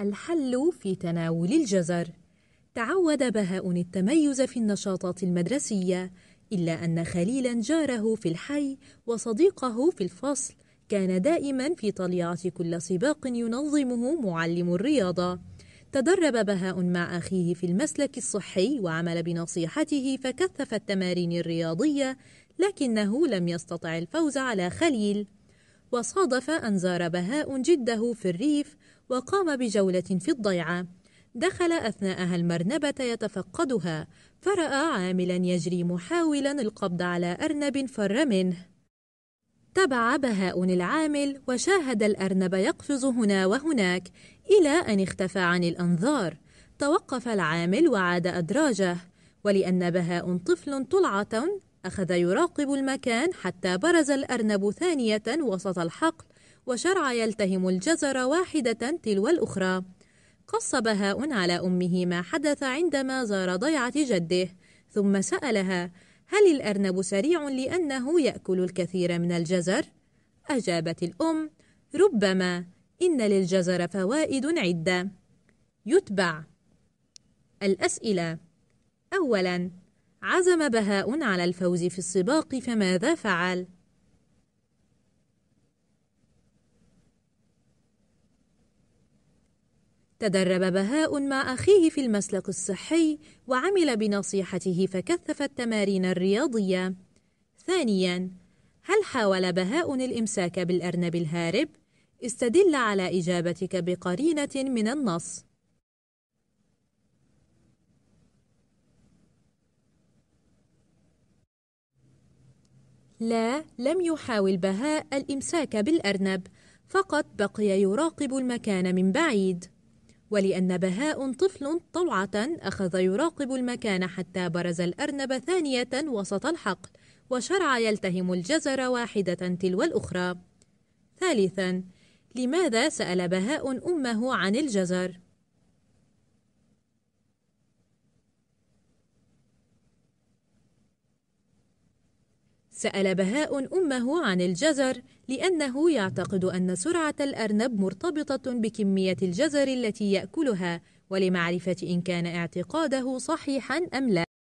الحل في تناول الجزر تعود بهاء التميز في النشاطات المدرسية إلا أن خليلا جاره في الحي وصديقه في الفصل كان دائما في طليعة كل سباق ينظمه معلم الرياضة تدرب بهاء مع أخيه في المسلك الصحي وعمل بنصيحته فكثف التمارين الرياضية لكنه لم يستطع الفوز على خليل وصادف أن زار بهاء جده في الريف وقام بجولة في الضيعة دخل أثناءها المرنبة يتفقدها فرأى عاملا يجري محاولا القبض على أرنب فر منه تبع بهاء العامل وشاهد الأرنب يقفز هنا وهناك إلى أن اختفى عن الأنظار توقف العامل وعاد أدراجه ولأن بهاء طفل طلعة أخذ يراقب المكان حتى برز الأرنب ثانية وسط الحقل وشرع يلتهم الجزر واحدة تلو الأخرى قص بهاء على أمه ما حدث عندما زار ضيعة جده ثم سألها هل الأرنب سريع لأنه يأكل الكثير من الجزر؟ أجابت الأم ربما إن للجزر فوائد عدة يتبع الأسئلة أولاً عزم بهاء على الفوز في السباق فماذا فعل؟ تدرب بهاء مع أخيه في المسلك الصحي وعمل بنصيحته فكثف التمارين الرياضية ثانياً هل حاول بهاء الإمساك بالأرنب الهارب؟ استدل على إجابتك بقرينة من النص لا لم يحاول بهاء الإمساك بالأرنب فقط بقي يراقب المكان من بعيد ولأن بهاء طفل طوعة أخذ يراقب المكان حتى برز الأرنب ثانية وسط الحقل وشرع يلتهم الجزر واحدة تلو الأخرى ثالثا لماذا سأل بهاء أمه عن الجزر؟ سأل بهاء أمه عن الجزر لأنه يعتقد أن سرعة الأرنب مرتبطة بكمية الجزر التي يأكلها ولمعرفة إن كان اعتقاده صحيحا أم لا